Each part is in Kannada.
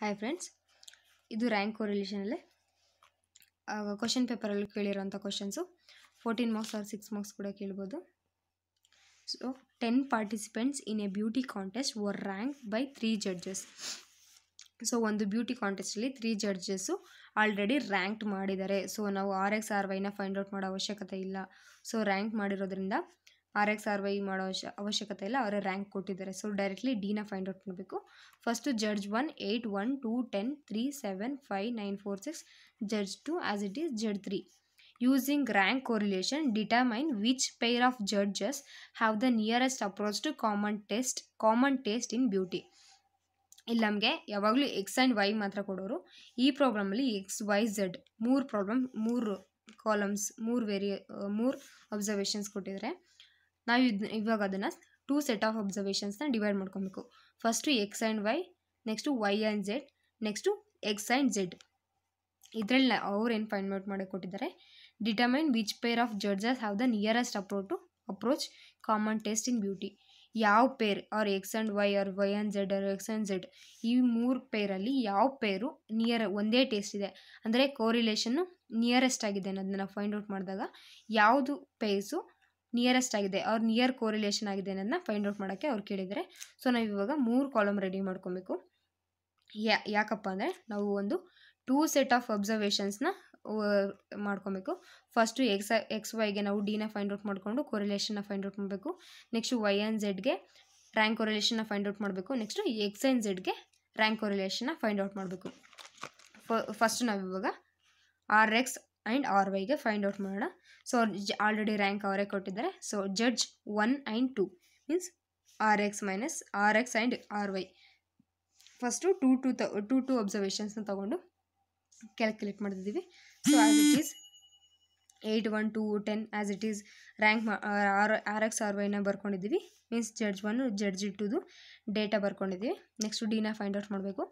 ಹಾಯ್ ಫ್ರೆಂಡ್ಸ್ ಇದು ರ್ಯಾಂಕ್ ಕೋರಿಲೇಷನಲ್ಲೇ ಕ್ವಶನ್ ಪೇಪರಲ್ಲಿ ಕೇಳಿರೋಂಥ questions fourteen marks or six marks ಕೂಡ ಕೇಳ್ಬೋದು so ten participants in a beauty contest were rank by three judges so ಒಂದು ಬ್ಯೂಟಿ ಕಾಂಟೆಸ್ಟಲ್ಲಿ ತ್ರೀ ಜಡ್ಜಸ್ಸು ಆಲ್ರೆಡಿ ರ್ಯಾಂಕ್ಡ್ ಮಾಡಿದ್ದಾರೆ ಸೊ ನಾವು ಆರ್ ಎಕ್ಸ್ ಆರ್ ವೈನ ಫೈಂಡ್ ಔಟ್ ಮಾಡೋ ಅವಶ್ಯಕತೆ ಇಲ್ಲ ಸೊ ರ್ಯಾಂಕ್ ಮಾಡಿರೋದ್ರಿಂದ ಆರ್ ಎಕ್ಸ್ ಆರ್ ವೈ ಮಾಡೋ ಅವಶ್ಯ ಅವಶ್ಯಕತೆ ಇಲ್ಲ ಅವರ ರ್ಯಾಂಕ್ ಕೊಟ್ಟಿದ್ದಾರೆ ಸೊ ಡೈರೆಕ್ಟ್ಲಿ ಡಿನ ಫೈಂಡ್ ಔಟ್ ಮಾಡಬೇಕು first judge one eight one two ten three seven five nine four six judge two as it is judge three using rank correlation determine which pair of judges have the nearest approach to common test common taste in beauty ಇಲ್ಲಿ ನಮಗೆ ಯಾವಾಗಲೂ ಎಕ್ಸ್ ಆ್ಯಂಡ್ ವೈ ಮಾತ್ರ ಕೊಡೋರು ಈ ಪ್ರಾಬ್ಲಮಲ್ಲಿ ಎಕ್ಸ್ ವೈ ಝಡ್ ಮೂರು ಪ್ರಾಬ್ಲಮ್ ಮೂರು ಕಾಲಮ್ಸ್ ಮೂರು ವೇರಿಯ ಮೂರು ಅಬ್ಸರ್ವೇಷನ್ಸ್ ಕೊಟ್ಟಿದ್ದಾರೆ ನಾವು ಇದು ಇವಾಗ ಅದನ್ನು ಟೂ ಸೆಟ್ ಆಫ್ ಅಬ್ಸರ್ವೇಷನ್ಸ್ನ ಡಿವೈಡ್ ಮಾಡ್ಕೊಬೇಕು first X and Y next Y and Z next X and Z ಇದರಲ್ಲಿ ಏನು ಫೈಂಡ್ ಔಟ್ ಮಾಡಿ ಕೊಟ್ಟಿದ್ದಾರೆ determine which pair of judges have the nearest to approach common taste in beauty ಯಾವ ಪೇರ್ ಅವ್ರ ಎಕ್ಸ್ ಆ್ಯಂಡ್ ವೈ ಅವ್ರ ವೈ ಆ್ಯಂಡ್ ಝೆಡ್ ಅವ್ರ ಎಕ್ಸ್ ಆ್ಯಂಡ್ ಝೆಡ್ ಈ ಮೂರು ಪೇರಲ್ಲಿ ಯಾವ ಪೇರು ನಿಯರ್ ಒಂದೇ ಟೇಸ್ಟ್ ಇದೆ ಅಂದರೆ ಕೋರಿಲೇಷನ್ನು ನಿಯರೆಸ್ಟ್ ಆಗಿದೆ ಅನ್ನೋದನ್ನ ಫೈಂಡ್ ಔಟ್ ಮಾಡಿದಾಗ ಯಾವುದು ಪೇರ್ಸು ನಿಯರೆಸ್ಟ್ ಆಗಿದೆ ಅವ್ರ ನಿಯರ್ ಕೋರಿಲೇಷನ್ ಆಗಿದೆ ಅನ್ನೋದನ್ನ ಫೈಂಡ್ ಔಟ್ ಮಾಡೋಕ್ಕೆ ಅವ್ರು ಕೇಳಿದರೆ ಸೊ ನಾವು ಇವಾಗ ಮೂರು ಕಾಲಮ್ ರೆಡಿ ಮಾಡ್ಕೊಬೇಕು ಯಾ ಯಾಕಪ್ಪ ಅಂದರೆ ನಾವು ಒಂದು ಟೂ ಸೆಟ್ ಆಫ್ ಅಬ್ಸರ್ವೇಷನ್ಸ್ನ ಮಾಡ್ಕೊಬೇಕು ಫಸ್ಟು ಎಕ್ಸ್ ಎಕ್ಸ್ ವೈಗೆ ನಾವು ಡಿನ ಫೈಂಡ್ ಔಟ್ ಮಾಡಿಕೊಂಡು ಕೊರಿಲೇಷನ್ನ ಫೈಂಡ್ ಔಟ್ ಮಾಡಬೇಕು ನೆಕ್ಸ್ಟು ವೈ ಆ್ಯಂಡ್ ಝೆಡ್ಗೆ ರ್ಯಾಂಕ್ ಕೊರಿಲೇಷನ್ನ ಫೈಂಡ್ ಔಟ್ ಮಾಡಬೇಕು ನೆಕ್ಸ್ಟು ಎಕ್ಸ್ ಆ್ಯಂಡ್ ಝೆಡ್ಗೆ ರ್ಯಾಂಕ್ ಕೊರಿಲೇಷನ್ನ ಫೈಂಡ್ ಔಟ್ ಮಾಡಬೇಕು ಫ ಫಸ್ಟ್ ನಾವಿವಾಗ ಆರ್ ಎಕ್ಸ್ ಆ್ಯಂಡ್ ಆರ್ ವೈಗೆ ಫೈಂಡ್ ಔಟ್ ಮಾಡೋಣ ಸೊ ಆಲ್ರೆಡಿ ರ್ಯಾಂಕ್ ಅವರೇ ಕೊಟ್ಟಿದ್ದಾರೆ so judge one and two means R X minus R X and R Y first two to ತ ಟೂ ಟು ಅಬ್ಸರ್ವೇಷನ್ಸ್ನ ತೊಗೊಂಡು ಕ್ಯಾಲ್ಕುಲೇಟ್ ಮಾಡ್ತಿದ್ದೀವಿ so as it is eight one two ten as it is rank R R X R ವೈನ ಬರ್ಕೊಂಡಿದ್ದೀವಿ ಮೀನ್ಸ್ ಜಡ್ಜ್ ಒನ್ ಜಡ್ಜ್ ಇಟ್ಟುದು ಡೇಟಾ ಬರ್ಕೊಂಡಿದ್ದೀವಿ ನೆಕ್ಸ್ಟ್ ಡಿನ ಫೈಂಡ್ ಔಟ್ ಮಾಡಬೇಕು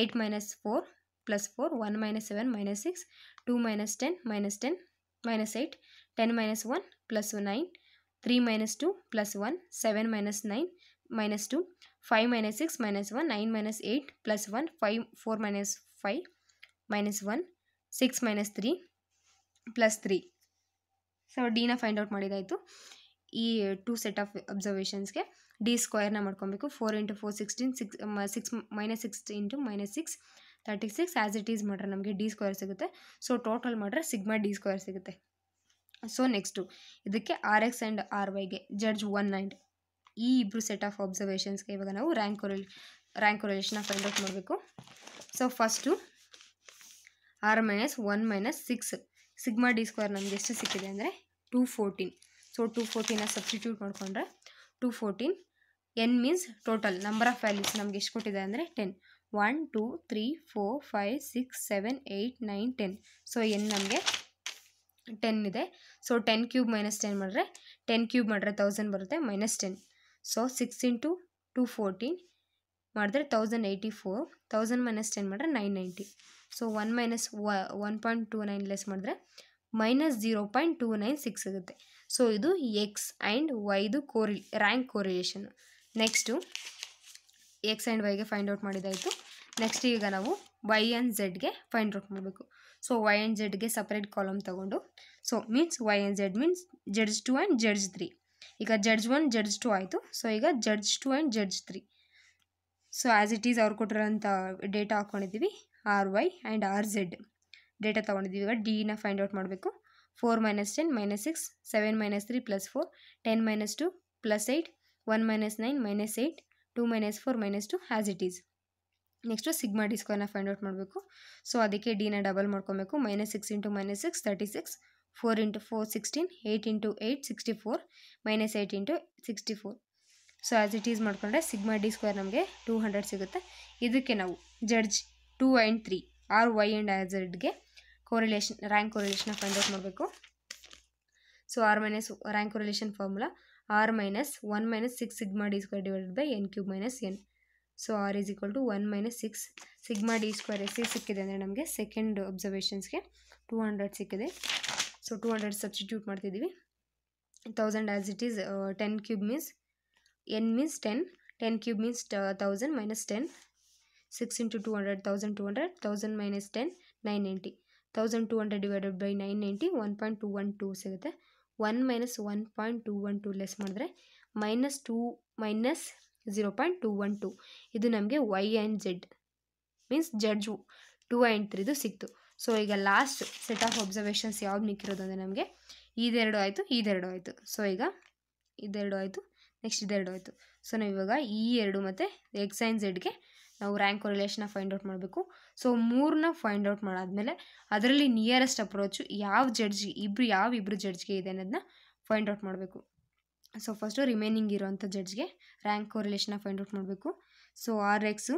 eight minus four plus four one minus seven minus six two minus ten minus ten minus eight ten minus one plus nine three minus two plus one seven minus nine minus two five minus six minus one nine minus eight plus one five four minus five minus one six minus three plus three so ಡಿನ ಫೈಂಡ್ ಔಟ್ ಮಾಡಿದಾಯಿತು ಈ ಟೂ ಸೆಟ್ ಆಫ್ ಅಬ್ಸರ್ವೇಷನ್ಸ್ಗೆ ಡಿ ಸ್ಕ್ವಯರ್ನ ಮಾಡ್ಕೊಬೇಕು four into four sixteen six six minus six into minus six thirty six as it is ಮಾಡ್ರೆ ನಮಗೆ ಡಿ ಸ್ಕ್ವೇರ್ ಸಿಗುತ್ತೆ ಸೊ ಟೋಟಲ್ ಮಾಡ್ರೆ ಸಿಗ್ಮಾ ಡಿ ಸ್ಕ್ವೇರ್ ಸಿಗುತ್ತೆ ಸೊ ನೆಕ್ಸ್ಟು ಇದಕ್ಕೆ ಆರ್ ಎಕ್ಸ್ ಆ್ಯಂಡ್ ಆರ್ ವೈಗೆ ಜಡ್ಜ್ ಒನ್ ಆ್ಯಂಡ್ ಈ ಇಬ್ಬರು ಸೆಟ್ ಆಫ್ ಅಬ್ಸರ್ವೇಷನ್ಸ್ಗೆ ಇವಾಗ ನಾವು ರ್ಯಾಂಕ್ ಕೊರಲ್ ರ್ಯಾಂಕ್ ಕೊರಲೇಷನ್ನ ಫೈಂಡ್ ಔಟ್ ಮಾಡಬೇಕು so first R minus one minus six sigma D square ನಮ್ಗೆ ಎಷ್ಟು ಸಿಕ್ಕಿದೆ ಅಂದರೆ two fourteen so two fourteen substitute ಮಾಡಿಕೊಂಡ್ರೆ two fourteen N means total number of values ನಮ್ಗೆ ಎಷ್ಟು ಕೊಟ್ಟಿದೆ ಅಂದರೆ ten one two three four five six seven eight nine ten so ಏನು ನಮಗೆ ಟೆನ್ ಇದೆ so ten cube minus ten ಮಾಡಿದ್ರೆ ಟೆನ್ ಕ್ಯೂಬ್ ಮಾಡಿದ್ರೆ ತೌಸಂಡ್ ಬರುತ್ತೆ minus ten so six in to fourteen ಮಾಡಿದ್ರೆ thousand eighty four thousand minus ten ಮಾಡಿದ್ರೆ nine ninety so one minus one point two nine less ಮಾಡಿದ್ರೆ minus zero point two nine six ಸಿಗುತ್ತೆ ಸೊ ಇದು ಎಕ್ಸ್ ಆ್ಯಂಡ್ ವೈದು ಕೋರಿ rank correlation next X and ವೈಗೆ ಫೈಂಡ್ ಔಟ್ ಮಾಡಿದ್ದಾಯಿತು ನೆಕ್ಸ್ಟ್ ಈಗ ನಾವು ವೈ ಆ್ಯಂಡ್ ಝೆಡ್ಗೆ ಫೈಂಡ್ ಔಟ್ ಮಾಡಬೇಕು ಸೊ ವೈ ಆ್ಯಂಡ್ ಝೆಡ್ಗೆ ಸಪ್ರೇಟ್ ಕಾಲಮ್ ತೊಗೊಂಡು so means Y and Z means judge two and judge three ಈಗ ಜಡ್ಜ್ ಒನ್ ಜಡ್ಜ್ ಟು ಆಯಿತು ಸೊ ಈಗ judge two and judge three so as it is ಅವ್ರು ಕೊಟ್ಟಿರೋಂಥ ಡೇಟಾ ಹಾಕ್ಕೊಂಡಿದ್ದೀವಿ R Y and R Z data ತೊಗೊಂಡಿದ್ದೀವಿ ಈಗ ಡಿನ ಫೈಂಡ್ ಔಟ್ ಮಾಡಬೇಕು four minus ten minus six seven minus three plus four ten minus two plus eight one minus nine minus eight two minus four minus two as it is next sigma D ಸ್ಕ್ವೇರ್ನ ಫೈಂಡ್ ಔಟ್ ಮಾಡಬೇಕು ಸೊ ಅದಕ್ಕೆ ಡಿನ ಡಬಲ್ ಮಾಡ್ಕೊಬೇಕು minus six into minus six thirty six four into four sixteen eight into eight sixty four minus eight into sixty four so as it is ಮಾಡಿಕೊಂಡ್ರೆ ಸಿಗ್ಮಾ ಡಿ ಸ್ಕ್ವೇರ್ ನಮಗೆ ಟೂ ಹಂಡ್ರೆಡ್ ಸಿಗುತ್ತೆ ಇದಕ್ಕೆ ನಾವು judge two and three R Y and as ಎಡ್ಗೆ ಕೋರಿಲೇಷನ್ ರ್ಯಾಂಕ್ ಕೋರಿಲೇಷನ್ನ ಫೈಂಡ್ ಔಟ್ ಮಾಡಬೇಕು so R minus rank correlation formula R minus one minus six sigma D square divided by N cube minus N so R is equal to one minus six sigma D square is ಸಿಕ್ಕಿದೆ ಅಂದರೆ ನಮಗೆ ಸೆಕೆಂಡ್ ಅಬ್ಸರ್ವೇಷನ್ಸ್ಗೆ ಟೂ ಹಂಡ್ರೆಡ್ ಸಿಕ್ಕಿದೆ ಸೊ ಟೂ ಹಂಡ್ರೆಡ್ ಸಬ್ಸ್ಟಿಟ್ಯೂಟ್ ಮಾಡ್ತಿದ್ದೀವಿ thousand as it is ten cube means N means ten ten cube means thousand minus ten six into two hundred thousand two hundred thousand minus ten nine ninety thousand two hundred divided by nine ninety one point two one two ಸಿಗುತ್ತೆ one minus one point two one two less ಮಾಡಿದ್ರೆ minus two minus zero point two one two ಇದು ನಮಗೆ Y and Z means judge two and ತ್ರೀದು ಸಿಕ್ತು ಸೊ ಈಗ ಲಾಸ್ಟ್ ಸೆಟ್ ಆಫ್ ಅಬ್ಸರ್ವೇಷನ್ಸ್ ಯಾವ್ದು ಮಿಕ್ಕಿರೋದು ಅಂದರೆ ನಮಗೆ ಇದೆರಡು ಆಯಿತು ಇದೆರಡು ಆಯಿತು ಸೊ ಈಗ ಇದೆರಡು ಆಯಿತು ನೆಕ್ಸ್ಟ್ ಇದೆರಡು ಆಯಿತು ಸೊ ನಾವು ಇವಾಗ ಈ ಎರಡು ಮತ್ತು ಎಕ್ಸ್ ಆ್ಯಂಡ್ ಝೆಡ್ಗೆ ನಾವು ರ್ಯಾಂಕ್ ರಿಲೇಷನ್ನ ಫೈಂಡ್ ಔಟ್ ಮಾಡಬೇಕು ಸೊ ಮೂರನ್ನ ಫೈಂಡ್ ಔಟ್ ಮಾಡಾದಮೇಲೆ ಅದರಲ್ಲಿ ನಿಯರೆಸ್ಟ್ ಅಪ್ರೋಚು ಯಾವ ಜಡ್ಜ್ ಇಬ್ಬರು ಯಾವ ಇಬ್ಬರು ಜಡ್ಜ್ಗೆ ಇದೆ ಅನ್ನೋದನ್ನ ಫೈಂಡ್ ಔಟ್ ಮಾಡಬೇಕು ಸೊ ಫಸ್ಟು ರಿಮೈನಿಂಗ್ ಇರೋವಂಥ ಜಡ್ಜ್ಗೆ ರ್ಯಾಂಕ್ ರಿಲೇಷನ್ನ ಫೈಂಡ್ ಔಟ್ ಮಾಡಬೇಕು ಸೊ ಆರ್ ಎಕ್ಸು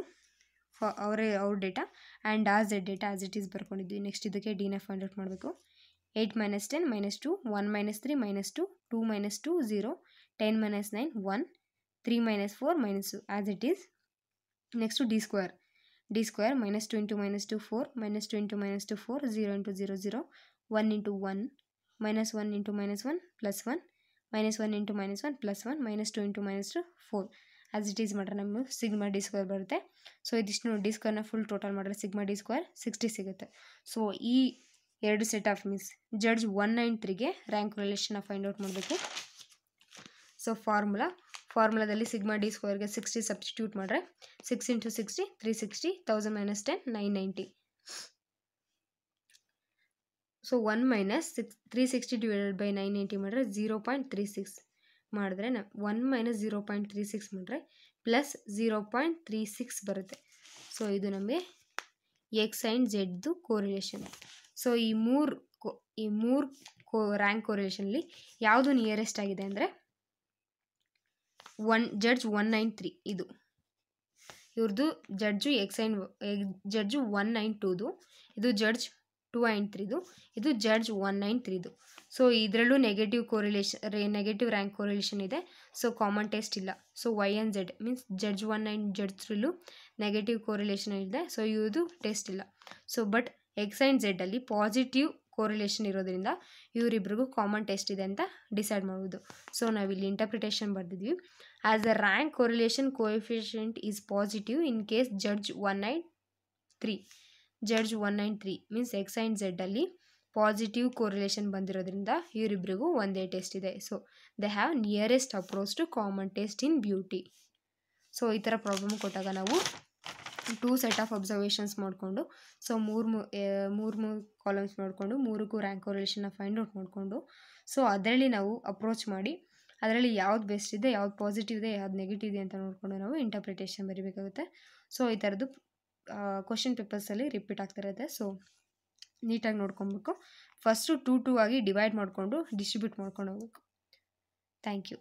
ಫ ಅವರೇ ಅವ್ರ ಡೇಟಾ ಆ್ಯಂಡ್ ಆ ಎಡ್ ಡೇಟಾ ಆಸ್ ಇಟ್ ಈಸ್ ಬರ್ಕೊಂಡಿದ್ವಿ ನೆಕ್ಸ್ಟ್ ಇದಕ್ಕೆ ಡಿನ ಫೈಂಡ್ ಔಟ್ ಮಾಡಬೇಕು eight minus ten minus two one minus three minus two two minus two zero ten minus nine one three minus four minus two as it is next D square D square minus two into minus two four minus two into minus two four zero into zero zero one into one minus one into minus one plus one minus one into minus one plus one minus two into minus two four as it is ಮಾಡ್ರೆ ನಮಗೆ ಸಿಗ್ಮಾ ಡಿ ಸ್ಕ್ವೇರ್ ಬರುತ್ತೆ ಸೊ ಇದಿಷ್ಟು ಡಿ ಸ್ಕ್ವೇರ್ನ ಫುಲ್ ಟೋಟಲ್ ಮಾಡಿದ್ರೆ ಸಿಗ್ಮಾ ಡಿ ಸ್ಕ್ವೇರ್ ಸಿಕ್ಸ್ಟಿ ಸಿಗುತ್ತೆ ಸೊ ಈ ಎರಡು set of means judge one nine ತ್ರೀಗೆ ರ್ಯಾಂಕ್ ರಿಲೇಷನ್ನ ಫೈಂಡ್ ಔಟ್ ಮಾಡಬೇಕು ಸೊ ಫಾರ್ಮುಲಾ ಫಾರ್ಮುಲಾದಲ್ಲಿ ಸಿಗ್ಮಾ ಡಿ ಸ್ಕ್ವೇರ್ಗೆ ಸಿಕ್ಸ್ಟಿ ಸಬ್ಸ್ಟಿಟ್ಯೂಟ್ ಮಾಡ್ರೆ six into sixty three sixty thousand minus ten nine ninety so one minus six three sixty divided by nine ninety ಮಾಡಿದ್ರೆ ಜೀರೋ ಪಾಯಿಂಟ್ ತ್ರೀ ಸಿಕ್ಸ್ ಮಾಡಿದ್ರೆ ನ one minus zero point three six ಮಾಡಿದ್ರೆ plus zero point three six ಬರುತ್ತೆ ಸೊ ಇದು ನಮಗೆ ಎಕ್ಸ್ ಆ್ಯಂಡ್ ಜೆಡ್ದು ಕೋರಿಲೇಷನ್ ಸೊ ಈ ಮೂರು ಈ ಮೂರು ಕೋ ರ್ಯಾಂಕ್ ಕೋರಿಲೇಷನ್ಲಿ ಯಾವುದು ನಿಯರೆಸ್ಟ್ ಆಗಿದೆ ಅಂದರೆ one judge one nine three ಇದು ಇವ್ರದ್ದು judge X and judge one nine ಟೂದು ಇದು ಜಡ್ಜ್ ಟೂ ಐನ್ ತ್ರೀದು ಇದು ಜಡ್ಜ್ ಒನ್ ನೈನ್ ತ್ರೀದು ಸೊ ಇದರಲ್ಲೂ negative correlation negative rank correlation ಇದೆ ಸೊ ಕಾಮನ್ ಟೆಸ್ಟ್ ಇಲ್ಲ so Y and Z means judge one nine judge ತ್ರೀಲು ನೆಗೆಟಿವ್ ಕೋರಿಲೇಷನ್ ಇದೆ ಸೊ ಇವ್ರದ್ದು ಟೆಸ್ಟ್ ಇಲ್ಲ ಸೊ ಬಟ್ ಎಕ್ಸ್ ಆ್ಯಂಡ್ ಜೆಡ್ಡಲ್ಲಿ ಪಾಸಿಟಿವ್ ಕೋರಿಲೇಷನ್ ಇರೋದ್ರಿಂದ ಇವರಿಬ್ರಿಗೂ ಕಾಮನ್ ಟೆಸ್ಟ್ ಇದೆ ಅಂತ ಡಿಸೈಡ್ ಮಾಡ್ಬೋದು ಸೊ ನಾವಿಲ್ಲಿ ಇಂಟರ್ಪ್ರಿಟೇಷನ್ ಬರೆದಿದ್ವಿ as a rank correlation coefficient is positive in case judge one nine three judge one nine three means X and ಝೆಡ್ಡಲ್ಲಿ ಪಾಸಿಟಿವ್ ಕೋರಿಲೇಷನ್ ಬಂದಿರೋದ್ರಿಂದ ಇವರಿಬ್ಬರಿಗೂ ಒಂದೇ ಟೆಸ್ಟ್ ಇದೆ so they have nearest approach to common test in beauty so ಈ ಥರ ಪ್ರಾಬ್ಲಮ್ ಕೊಟ್ಟಾಗ ನಾವು ಟೂ ಸೆಟ್ ಆಫ್ ಅಬ್ಸರ್ವೇಷನ್ಸ್ ಮಾಡಿಕೊಂಡು ಸೊ ಮೂರು ಮೂರು ಮೂರು ಕಾಲಮ್ಸ್ ನೋಡಿಕೊಂಡು ಮೂರಕ್ಕೂ ರ್ಯಾಂಕ್ ರಿಲೇಷನ್ನ ಫೈಂಡ್ ಔಟ್ ಮಾಡಿಕೊಂಡು ಸೊ ಅದರಲ್ಲಿ ನಾವು ಅಪ್ರೋಚ್ ಮಾಡಿ ಅದರಲ್ಲಿ ಯಾವ್ದು ಬೆಸ್ಟ್ ಇದೆ ಯಾವ್ದು ಪಾಸಿಟಿವ್ ಇದೆ ಯಾವ್ದು ನೆಗೆಟಿವ್ ಇದೆ ಅಂತ ನೋಡಿಕೊಂಡು ನಾವು ಇಂಟರ್ಪ್ರಿಟೇಷನ್ ಬರೀಬೇಕಾಗುತ್ತೆ ಸೊ ಈ ಥರದ್ದು ಕ್ವಶನ್ ಪೇಪರ್ಸಲ್ಲಿ ರಿಪೀಟ್ ಆಗ್ತಿರುತ್ತೆ ಸೊ ನೀಟಾಗಿ ನೋಡ್ಕೊಬೇಕು ಫಸ್ಟು ಟೂ ಟೂ ಆಗಿ ಡಿವೈಡ್ ಮಾಡಿಕೊಂಡು ಡಿಸ್ಟ್ರಿಬ್ಯೂಟ್ ಮಾಡ್ಕೊಂಡು ಹೋಗ್ಬೇಕು ಥ್ಯಾಂಕ್ ಯು